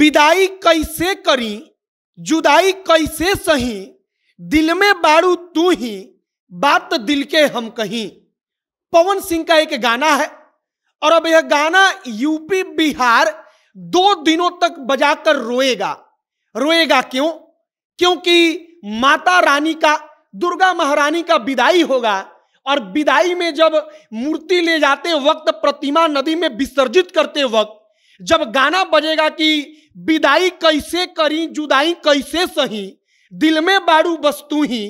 विदाई कैसे करी जुदाई कैसे सही दिल में बारू तू ही बात दिल के हम कहीं पवन सिंह का एक गाना है और अब यह गाना यूपी बिहार दो दिनों तक बजाकर रोएगा रोएगा क्यों क्योंकि माता रानी का दुर्गा महारानी का विदाई होगा और विदाई में जब मूर्ति ले जाते वक्त प्रतिमा नदी में विसर्जित करते वक्त जब गाना बजेगा कि विदाई कैसे करी जुदाई कैसे सही दिल में बारू तू ही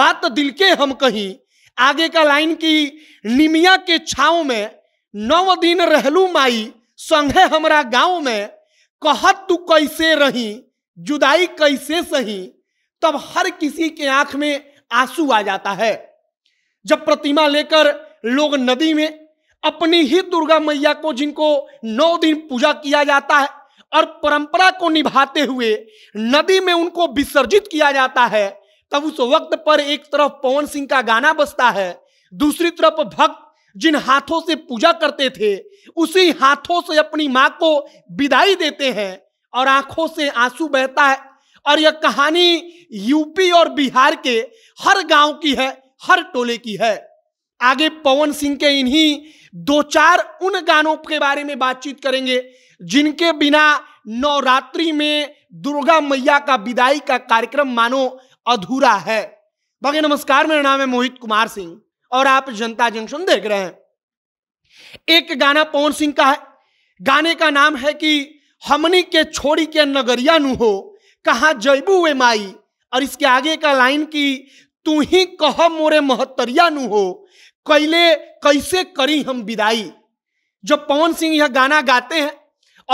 बात दिल के हम कहीं आगे का लाइन की निमिया के छाव में नौ दिन रहलू माई संगे हमरा गांव में कहत तू कैसे रही जुदाई कैसे सही तब हर किसी के आंख में आंसू आ जाता है जब प्रतिमा लेकर लोग नदी में अपनी ही दुर्गा मैया को जिनको नौ दिन पूजा किया जाता है और परंपरा को निभाते हुए नदी में उनको विसर्जित किया जाता है तब उस वक्त पर एक तरफ पवन सिंह का गाना बसता है दूसरी तरफ भक्त जिन हाथों से पूजा करते थे उसी हाथों से अपनी माँ को विदाई देते हैं और आंखों से आंसू बहता है और यह कहानी यूपी और बिहार के हर गांव की है हर टोले की है आगे पवन सिंह के इन्हीं दो चार उन गानों के बारे में बातचीत करेंगे जिनके बिना नवरात्रि में दुर्गा मैया का विदाई का कार्यक्रम मानो अधूरा है बाकी नमस्कार मेरा नाम है मोहित कुमार सिंह और आप जनता जंक्शन देख रहे हैं एक गाना पवन सिंह का है गाने का नाम है कि हमनी के छोड़ी के नगरिया नु हो कहा जयबू वे माई और इसके आगे का लाइन की तू ही कह मोरे महतरिया नु हो कैले कैसे करी हम विदाई जब पवन सिंह यह गाना गाते हैं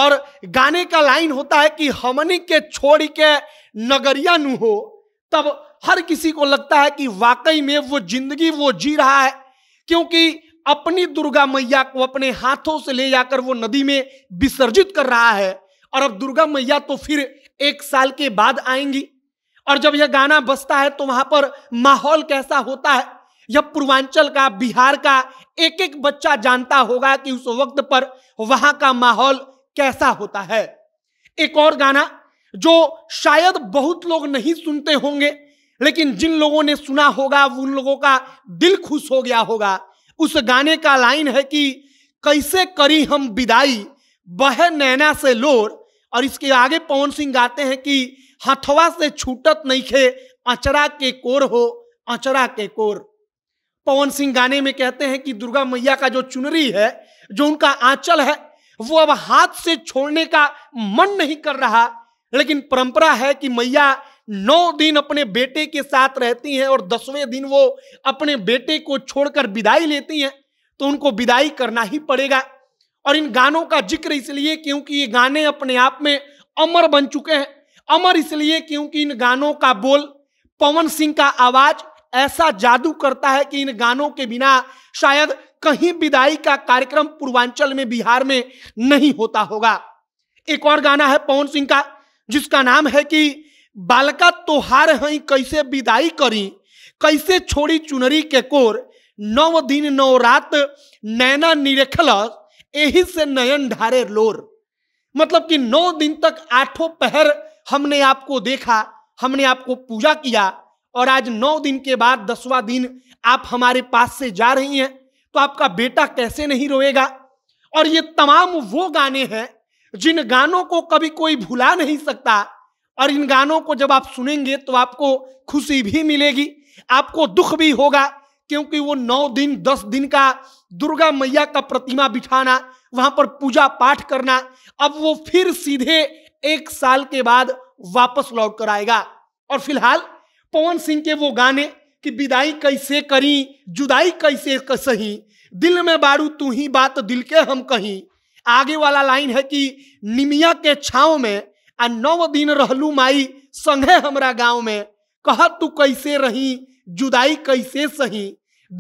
और गाने का लाइन होता है कि हमनी के छोड़ के नगरिया नु हो तब हर किसी को लगता है कि वाकई में वो जिंदगी वो जी रहा है क्योंकि अपनी दुर्गा मैया को अपने हाथों से ले जाकर वो नदी में विसर्जित कर रहा है और अब दुर्गा मैया तो फिर एक साल के बाद आएंगी और जब यह गाना बजता है तो वहां पर माहौल कैसा होता है यह पूर्वांचल का बिहार का एक एक बच्चा जानता होगा कि उस वक्त पर वहां का माहौल कैसा होता है एक और गाना जो शायद बहुत लोग नहीं सुनते होंगे लेकिन जिन लोगों ने सुना होगा उन लोगों का दिल खुश हो गया होगा उस गाने का लाइन है कि कैसे करी हम विदाई बह नैना से लोर और इसके आगे पवन सिंह गाते हैं कि हथवा से छूटत नहीं खे अचरा के कोर हो अचरा के कोर पवन सिंह गाने में कहते हैं कि दुर्गा मैया का जो चुनरी है जो उनका आंचल है वो अब हाथ से छोड़ने का मन नहीं कर रहा लेकिन परंपरा है कि मैया नौ दिन अपने बेटे के साथ रहती हैं और दसवें दिन वो अपने बेटे को छोड़कर विदाई लेती हैं तो उनको विदाई करना ही पड़ेगा और इन गानों का जिक्र इसलिए क्योंकि ये गाने अपने आप में अमर बन चुके हैं अमर इसलिए क्योंकि इन गानों का बोल पवन सिंह का आवाज ऐसा जादू करता है कि इन गानों के बिना शायद कहीं विदाई का कार्यक्रम पूर्वांचल में बिहार में नहीं होता होगा एक और गाना है पवन सिंह का जिसका नाम है कि बालका तोहार हई कैसे विदाई करी कैसे छोड़ी चुनरी के कोर नौ दिन नौ रात नैना निरखल यही से नयन ढारे लोर मतलब कि नौ दिन तक आठों पहर हमने आपको देखा हमने आपको पूजा किया और आज नौ दिन के बाद दसवां दिन आप हमारे पास से जा रही हैं तो आपका बेटा कैसे नहीं रोएगा और ये तमाम वो गाने हैं जिन गानों को कभी कोई भुला नहीं सकता और इन गानों को जब आप सुनेंगे तो आपको खुशी भी मिलेगी आपको दुख भी होगा क्योंकि वो नौ दिन दस दिन का दुर्गा मैया का प्रतिमा बिठाना वहां पर पूजा पाठ करना अब वो फिर सीधे एक साल के बाद वापस लौट कर आएगा और फिलहाल पवन सिंह के वो गाने कि विदाई कैसे करी जुदाई कैसे सही दिल में बारू तू ही बात दिल के हम कहीं आगे वाला लाइन है कि निमिया के छाव में आ नौ दिन रहलू माई संगे हमरा गांव में कह तू कैसे रही जुदाई कैसे सही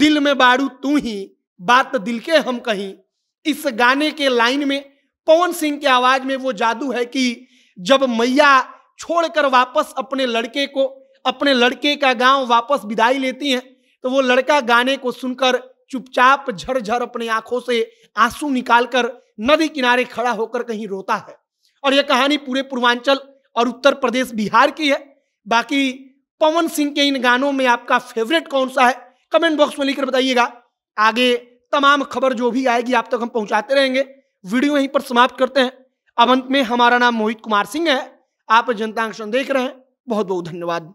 दिल में बारू तू ही बात दिल के हम कहीं इस गाने के लाइन में पवन सिंह के आवाज में वो जादू है कि जब मैया छोड़कर वापस अपने लड़के को अपने लड़के का गांव वापस विदाई लेती हैं तो वो लड़का गाने को सुनकर चुपचाप झरझर अपने आंखों से आंसू निकालकर नदी किनारे खड़ा होकर कहीं रोता है और यह कहानी पूरे पूर्वांचल और उत्तर प्रदेश बिहार की है बाकी पवन सिंह के इन गानों में आपका फेवरेट कौन सा है कमेंट बॉक्स में लिखकर बताइएगा आगे तमाम खबर जो भी आएगी आप तक हम पहुंचाते रहेंगे वीडियो यहीं पर समाप्त करते हैं अब अंत में हमारा नाम मोहित कुमार सिंह है आप जनता देख रहे हैं बहुत बहुत धन्यवाद